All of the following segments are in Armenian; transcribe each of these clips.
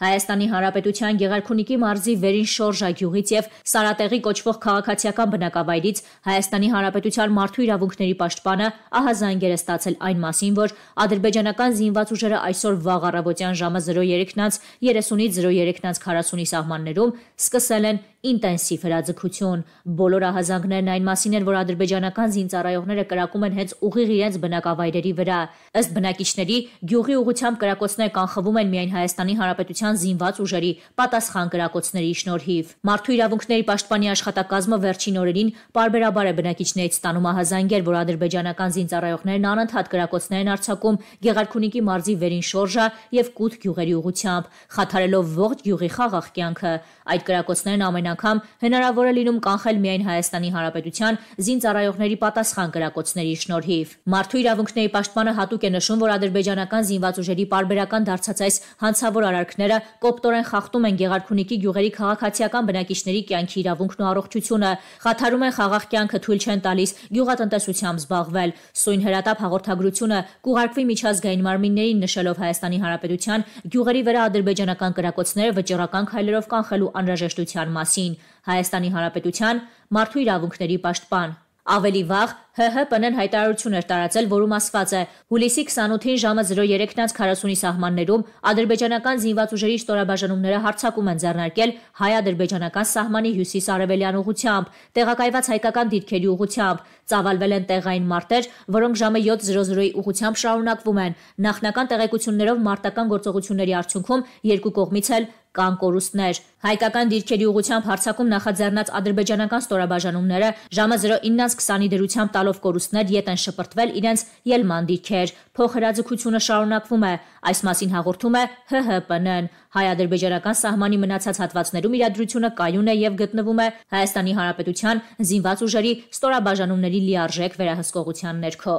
Հայաստանի Հանրապետության Գեղարքունիքի մարզի Վերին Շորժա գյուղից եւ Սարատեղի կոչվող քաղաքացիական բնակավայրից Հայաստանի Հանրապետության մարդու իրավունքների պաշտպանը ահազանգեր է ստացել այն մասին, որ ադրբեջանական զինված ուժերը այսօր վաղ առավոտյան ժամը 03:30-ից 30-ից 03:40-ի սահմաններում սկսել են ինտենսիվ հրաձգություն։ Բոլոր ահազանգներն այն մասին են, որ ադրբեջանական զինծառայողները կրակում են հենց ուղիղ իրենց բնակավայրերի վրա։ Ըստ բնակիչների, գյուղի ուղությամբ կրակոցներ կանխվում են միայն Հայաստանի Հանրապետության զինված ուժերի պատասխան կրակոցների շնորհիվ։ Մարդու իրավունքների պաշտպանի աշխատակազմը վերջին օրերին բարբերաբար է բնակիչներից ստանում ահազանգեր, որ ադրբեջանական զինծառայողներն անընդհատ կրակոցներ են արձակում Գեղարքունիքի մարզի վերին շորժա եւ Կուտ գյուղերի ուղությամբ, խաթարելով ողջ գյուղի խաղաղ կյանքը։ Այդ կրակոցներն ամեն ամեն անգամ հնարավոր է լինում կանխել միայն Հայաստանի Հանրապետության զինծառայողների պատասխան գրակոչների շնորհիվ։ Մարդու իրավունքների պաշտպանը հատուկ է նշում, որ ադրբեջանական զինված ուժերի պարբերական դարձած այս հանցավոր արարքները կոպտորեն խախտում են Գեղարքունիքի գյուղերի քաղաքացիական բնակիչների կյանքի իրավունքն ու առողջությունը, խաթարում են խաղաղ կյանքը թույլ չեն տալիս գյուղատնտեսությամբ զբաղվել։ Սույն հրատապ հաղորդագրությունը կուղարկվի միջազգային մարմիններին նշելով Հայաստանի Հանրապետության գյուղերի վրա ադրբեջանական կրակոցները վճռական քայլերով կանխելու անհրաժեշտության մասին մասին Հայաստանի Հանրապետության մարդու իրավունքների պաշտպան։ Ավելի վաղ ՀՀՊ-ն հայտարարություն էր տարածել, որում ասված է. հուլիսի 28-ին ժամը 03:40-ի սահմաններում ադրբեջանական զինված ուժերի ստորաբաժանումները հարձակում են ձեռնարկել հայ-ադրբեջանական սահմանի հյուսիս-արևելյան ուղությամբ, տեղակայված հայկական դիրքերի ուղությամբ։ Ծավալվել են տեղային մարտեր, որոնք ժամը 7:00-ի ուղությամբ շարունակվում են։ Նախնական տեղեկություններով մարտական գործողությունների արդյունքում երկու կողմից էլ կան կորուստներ։ Հայկական դիրքերի ուղությամբ հարցակում նախաձեռնած ադրբեջանական ստորաբաժանումները ժամը 09:20-ի դրությամբ տալով կորուստներ ետ են շպրտվել իրենց ելման դիրքեր։ Փոխհրաձգությունը շարունակվում է։ Այս մասին հաղորդում է ՀՀՊՆ-ն։ Հայ-ադրբեջանական սահմանի մնացած հատվածներում իրադրությունը կայուն է եւ գտնվում է Հայաստանի Հանրապետության զինված ուժերի ստորաբաժանումների լիարժեք վերահսկողության ներքո։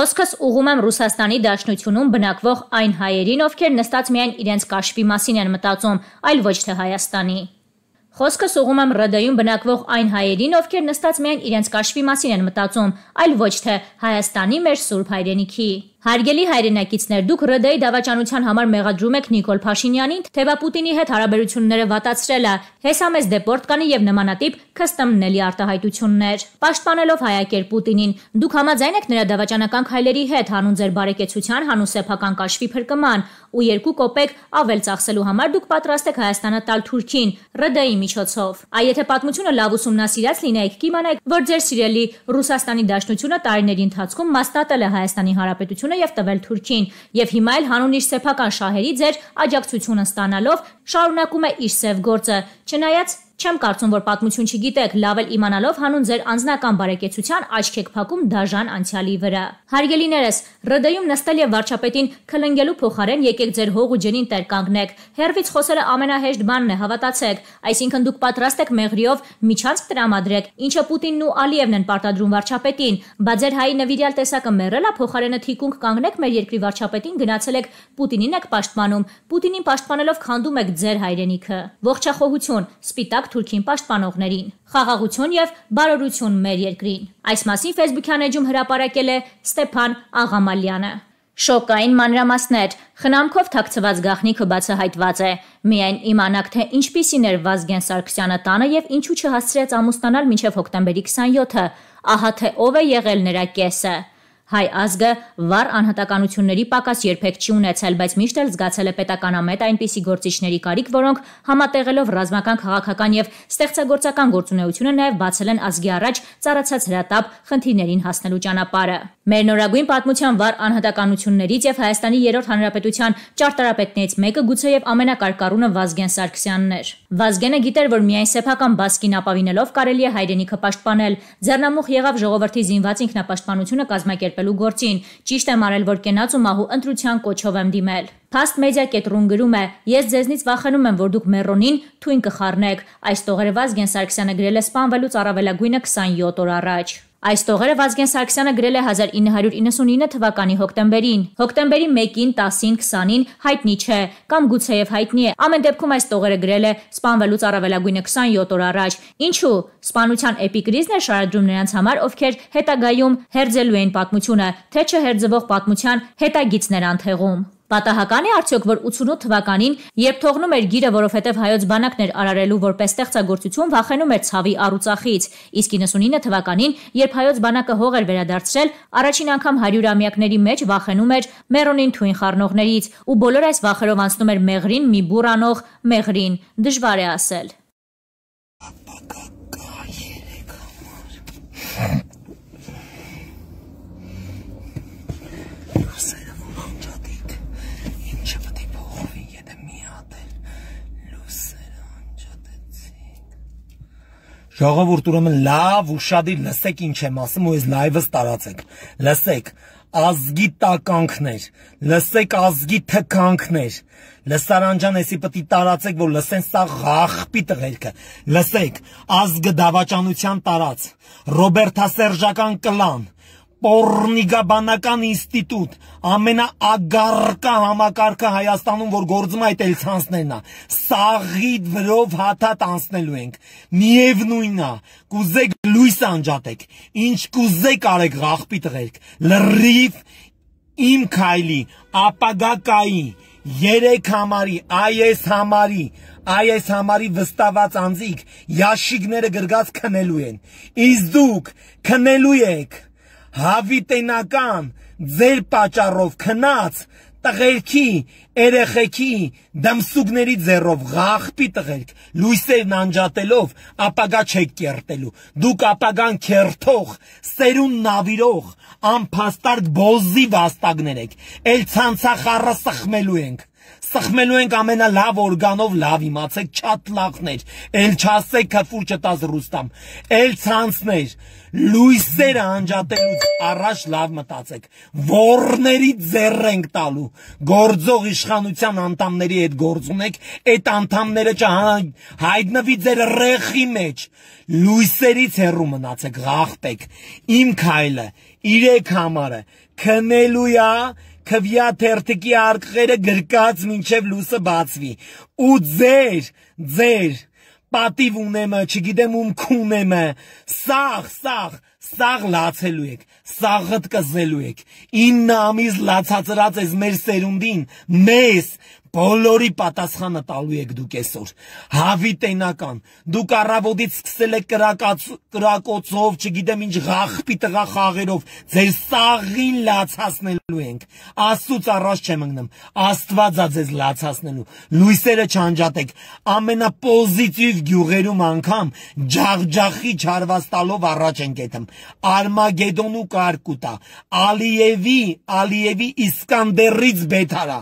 Հոսքս ուղում եմ Ռուսաստանի Դաշնությունում բնակվող այն հայերին, ովքեր նստած միայն իրենց կաշվի մասին են մտածում, այլ ոչ թե Հայաստանի։ Խոսքս ուղում եմ ՌԴ-ում բնակվող այն հայերին, ովքեր նստած միայն իրենց կաշվի մասին են մտածում, այլ ոչ թե Հայաստանի մեր սուրբ հայրենիքի։ Հարգելի հայրենակիցներ, դուք ՌԴ-ի դավաճանության համար մեղադրում եք Նիկոլ Փաշինյանին, թե վա Պուտինի հետ հարաբերությունները վատացրելը, հեսամես դեպորտ կանի եւ նմանատիպ քստմնելի արտահայտություններ։ Պաշտպանելով հայակեր Պուտինին, դուք համաձայն եք նրա դավաճանական քայլերի հետ հանուն ձեր բարեկեցության, հանուն սեփական կաշվի փրկման ու երկու կոպեկ ավել ծախսելու համար դուք պատրաստ եք Հայաստանը տալ Թուրքին ՌԴ-ի միջոցով։ Այ եթե պատմությունը լավ ուսումնասիրած լինեիք, կիմանայիք, որ ձեր սիրելի Ռուսաստանի Դաշնությունը տարիների ընթացքում մասնատել է Հայաստանի Հանրապետությունը հաջողությունը եւ տվել Թուրքիին եւ հիմա էլ հանուն իր սեփական շահերի ձեր աջակցությունը ստանալով շարունակում է իր սև գործը։ Չնայած Չեմ կարծում, որ պատմություն չգիտեք, լավ էլ իմանալով հանուն ձեր անձնական բարեկեցության աչք եք փակում դաժան անցյալի վրա։ Հարգելիներս, ՌԴ-ում նստել եւ վարչապետին քլնգելու փոխարեն եկեք ձեր հող ու ջնին տեր կանգնեք։ Հերվից խոսելը ամենահեշտ բանն է, հավատացեք։ Այսինքն դուք պատրաստ եք մեղրիով միջանցք տրամադրեք, ինչը Պուտինն ու Ալիևն են պարտադրում վարչապետին, բա ձեր հայի նվիրյալ տեսակը մեռելա փոխարենը թիկունք կանգնեք մեր երկրի վարչապետին գնացել եք Պուտինին եք պաշտպանում։ Պուտինին պաշտպանելով քանդում եք ձեր հայրենիքը։ Ողջախոհություն, սպիտակ թուրքին պաշտպանողներին։ Խաղաղություն եւ բարօրություն մեր երկրին։ Այս մասին Facebook-յան էջում հրապարակել է Ստեփան Աղամալյանը։ Շոկային մանրամասներ խնամքով թաքցված գաղտնիքը բացահայտված է։ Միայն իմանաք թե ինչպիսին էր Վազգեն Սարգսյանը տանը եւ ինչու չհասցրեց ամուսնանալ մինչև հոկտեմբերի 27-ը, ահա թե ով է եղել նրա կեսը։ Հայ ազգը վառ անհատականությունների պակաս երբեք չի ունեցել, բայց միշտ էլ զգացել է պետականամետ այնպիսի գործիչների կարիք, որոնք համատեղելով ռազմական, քաղաքական եւ ստեղծագործական գործունեությունը նաեւ բացել են ազգի առաջ ծառացած հրատապ խնդիրներին հասնելու ճանապարհը։ Մեր նորագույն պատմության վառ անհատականություններից եւ Հայաստանի երրորդ հանրապետության ճարտարապետներից մեկը գուցեև ամենակարկառունը Վազգեն Սարգսյանն էր։ Վազգենը գիտեր, որ միայն սեփական բասկին ապավինելով կարելի է հայրենիքը պաշտպանել։ Ձեռնամուխ եղավ ժողովրդի զինված ինքնապաշտպանությունը կազմակերպելու գործին։ Ճիշտ եմ արել, որ կենաց ու մահու ընտրության կոչով եմ դիմել։ Fastmedia.ru-ն գրում է. Ես ձեզնից վախենում եմ, որ դուք Մեռոնին թույն կխառնեք։ Այս տողերը Վազգեն Սարգսյանը գրել է սպանվելուց առավելագույնը 27 օր առաջ։ Այս տողերը Վազգեն Սարգսյանը գրել է 1999 թվականի հոկտեմբերին։ Հոկտեմբերի 1-ին, 10-ին, 20-ին հայտնի չէ, կամ գուցեև հայտնի է։ Ամեն դեպքում այս տողերը գրել է սպանվելուց առավելագույնը 27 օր առաջ։ Ինչու սպանության էպիկրիզն է շարադրում նրանց համար, ովքեր հետագայում հերձելու էին պատմությունը, թե չհերձվող պատմության հետագիցներ անթեղում։ Պատահական է արդյոք, որ 88 թվականին, երբ թողնում էր գիրը, որովհետև հայոց բանակն էր արարելու որպես ստեղծագործություն, վախենում էր ցավի առուցախից, իսկ 99 թվականին, երբ հայոց բանակը հող էր վերադարձրել, առաջին անգամ 100-ամյակների մեջ վախենում էր Մերոնին թույն խառնողներից ու բոլոր այս վախերով անցնում էր մեղրին մի բուրանող մեղրին, դժվար է ասել։ Ապակա կա երեք համար։ Ասել Ժողովուրդ ուրեմն լավ ուշադիր լսեք ինչ եմ ասում ու այս լայվս տարածեք։ Լսեք ազգի տականքներ, լսեք ազգի թկանքներ։ Լսարանջան էսի պտի տարածեք, որ լսեն սա ղախպի տղերքը։ Լսեք ազգը դավաճանության տարած, Ռոբերտասերժական կլան, Պորնիգաբանական ինստիտուտ, ամենաագարկա համակարգը Հայաստանում, որ գործում այդ էլ ցանցներն է։ Սաղի վրով հաթաթ անցնելու ենք։ Միևնույնն է, կուզեք լույս անջատեք, ինչ կուզեք արեք աղբի տղերք, լրիվ իմ քայլի, ապագա կայի, երեք համարի, այս համարի, այս համարի վստաված անձիկ, յաշիկները գրգած քնելու են։ Իսկ դուք քնելու եք հավիտենական ձեր պատճառով քնած տղերքի, երեխեքի, դմսուկների ձեռով գախպի տղերք, լույսերն անջատելով ապագա չեք կերտելու։ Դուք ապագան կերտող, սերուն նավիրող, անփաստարդ բոզի վաստակներ եք։ Էլ ցանցախառը սխմելու ենք սխմելու ենք ամենալավ օրգանով լավ իմացեք չատլախներ, ել չասեք քֆուր չտազ ռուստամ, ել ցանցներ, լույսերը անջատելուց առաջ լավ մտածեք, ворների ձեռ ենք տալու, գործող իշխանության անդամների հետ գործ ունեք, այդ անդամները չհայտնվի ձեր ռեխի մեջ, լույսերից հեռու մնացեք, գաղպեք, իմ քայլը, իրեք համարը, քնելու է քվյա թերթիկի արկղերը գրկած մինչև լուսը բացվի ու ձեր ձեր պատիվ ունեմը, չգիտեմ ում քունեմը, սաղ, սաղ, սաղ լացելու եք, սաղըտ կզելու եք։ 9 ամիս լացածրած ես մեր սերունդին, մեզ Բոլորի պատասխանը տալու եք դուք այսօր։ Հավիտենական։ Դուք առավոտից սկսել եք կրակած կրակոցով, չգիտեմ ինչ գախպի տղա խաղերով, ձեր սաղին լացացնելու ենք։ Աստուծո առաջ չեմ ընկնում։ Աստվածա ձեզ լացացնելու։ Լույսերը չանջատեք։ Ամենապոզիտիվ գյուղերում անգամ ջախջախի չարված տալով առաջ ենք եթում։ Արմագեդոնու կարկուտա, Ալիևի, Ալիևի Իսկանդերից բետարա։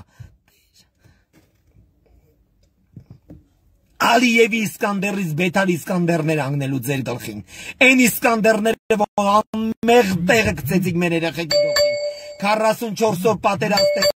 Ալիևի Իսկանդերից Բետար Իսկանդերներ անգնելու ձեր գլխին։ Այն Իսկանդերները, որ անմեղ տեղը գցեցիք մեր երեխեքի գլխին։ 44 օր պատերազմ